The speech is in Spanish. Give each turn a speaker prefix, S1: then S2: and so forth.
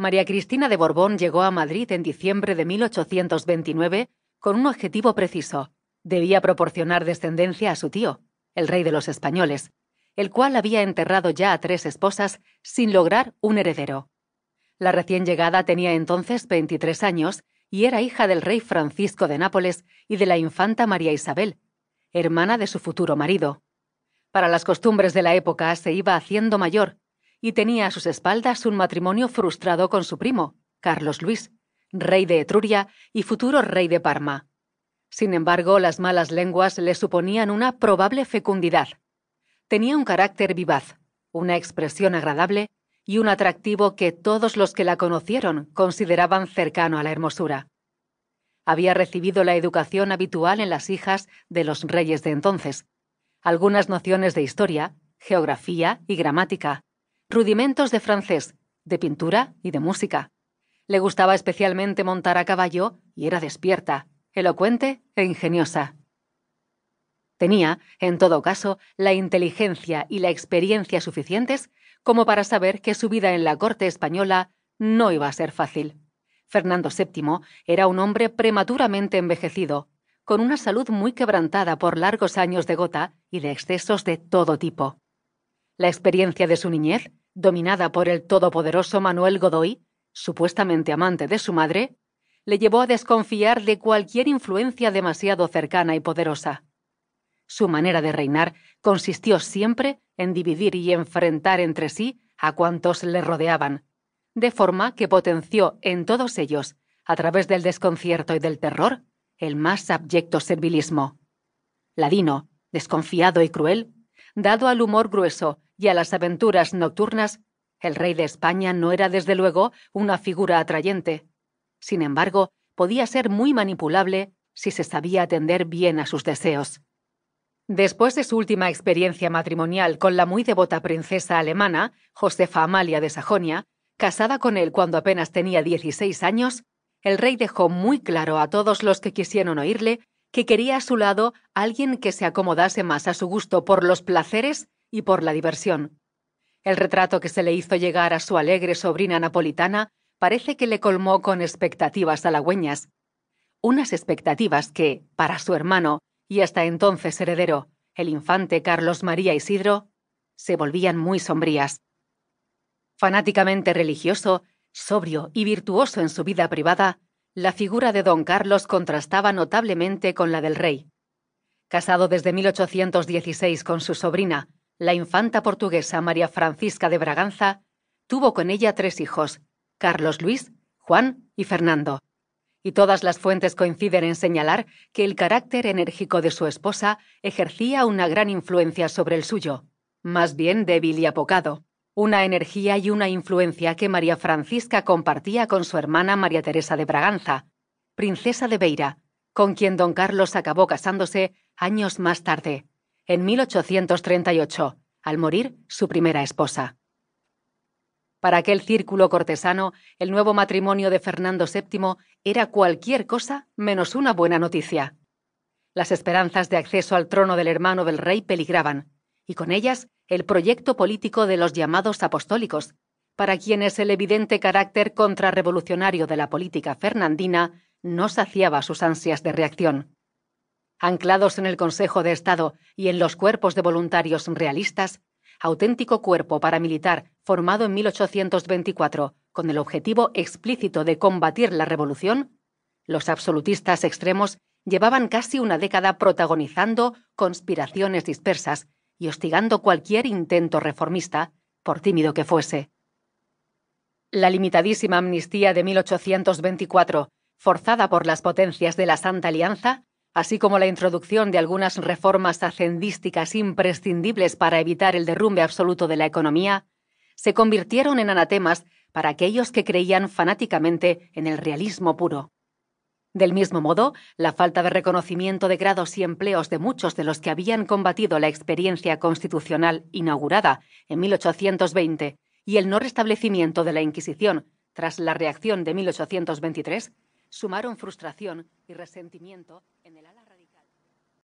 S1: María Cristina de Borbón llegó a Madrid en diciembre de 1829 con un objetivo preciso. Debía proporcionar descendencia a su tío, el rey de los españoles, el cual había enterrado ya a tres esposas sin lograr un heredero. La recién llegada tenía entonces 23 años y era hija del rey Francisco de Nápoles y de la infanta María Isabel, hermana de su futuro marido. Para las costumbres de la época se iba haciendo mayor y tenía a sus espaldas un matrimonio frustrado con su primo, Carlos Luis, rey de Etruria y futuro rey de Parma. Sin embargo, las malas lenguas le suponían una probable fecundidad. Tenía un carácter vivaz, una expresión agradable y un atractivo que todos los que la conocieron consideraban cercano a la hermosura. Había recibido la educación habitual en las hijas de los reyes de entonces, algunas nociones de historia, geografía y gramática, rudimentos de francés, de pintura y de música. Le gustaba especialmente montar a caballo y era despierta, elocuente e ingeniosa. Tenía, en todo caso, la inteligencia y la experiencia suficientes como para saber que su vida en la corte española no iba a ser fácil. Fernando VII era un hombre prematuramente envejecido, con una salud muy quebrantada por largos años de gota y de excesos de todo tipo la experiencia de su niñez, dominada por el todopoderoso Manuel Godoy, supuestamente amante de su madre, le llevó a desconfiar de cualquier influencia demasiado cercana y poderosa. Su manera de reinar consistió siempre en dividir y enfrentar entre sí a cuantos le rodeaban, de forma que potenció en todos ellos, a través del desconcierto y del terror, el más abyecto servilismo. Ladino, desconfiado y cruel, dado al humor grueso y a las aventuras nocturnas, el rey de España no era desde luego una figura atrayente. Sin embargo, podía ser muy manipulable si se sabía atender bien a sus deseos. Después de su última experiencia matrimonial con la muy devota princesa alemana, Josefa Amalia de Sajonia, casada con él cuando apenas tenía 16 años, el rey dejó muy claro a todos los que quisieron oírle que quería a su lado alguien que se acomodase más a su gusto por los placeres y por la diversión. El retrato que se le hizo llegar a su alegre sobrina napolitana parece que le colmó con expectativas halagüeñas. Unas expectativas que, para su hermano y hasta entonces heredero, el infante Carlos María Isidro, se volvían muy sombrías. Fanáticamente religioso, sobrio y virtuoso en su vida privada, la figura de don Carlos contrastaba notablemente con la del rey. Casado desde 1816 con su sobrina, la infanta portuguesa María Francisca de Braganza tuvo con ella tres hijos, Carlos Luis, Juan y Fernando. Y todas las fuentes coinciden en señalar que el carácter enérgico de su esposa ejercía una gran influencia sobre el suyo, más bien débil y apocado, una energía y una influencia que María Francisca compartía con su hermana María Teresa de Braganza, princesa de Beira, con quien don Carlos acabó casándose años más tarde en 1838, al morir su primera esposa. Para aquel círculo cortesano, el nuevo matrimonio de Fernando VII era cualquier cosa menos una buena noticia. Las esperanzas de acceso al trono del hermano del rey peligraban, y con ellas el proyecto político de los llamados apostólicos, para quienes el evidente carácter contrarrevolucionario de la política fernandina no saciaba sus ansias de reacción anclados en el Consejo de Estado y en los cuerpos de voluntarios realistas, auténtico cuerpo paramilitar formado en 1824 con el objetivo explícito de combatir la revolución, los absolutistas extremos llevaban casi una década protagonizando conspiraciones dispersas y hostigando cualquier intento reformista, por tímido que fuese. La limitadísima amnistía de 1824, forzada por las potencias de la Santa Alianza, así como la introducción de algunas reformas hacendísticas imprescindibles para evitar el derrumbe absoluto de la economía, se convirtieron en anatemas para aquellos que creían fanáticamente en el realismo puro. Del mismo modo, la falta de reconocimiento de grados y empleos de muchos de los que habían combatido la experiencia constitucional inaugurada en 1820 y el no restablecimiento de la Inquisición tras la reacción de 1823 sumaron frustración y resentimiento en el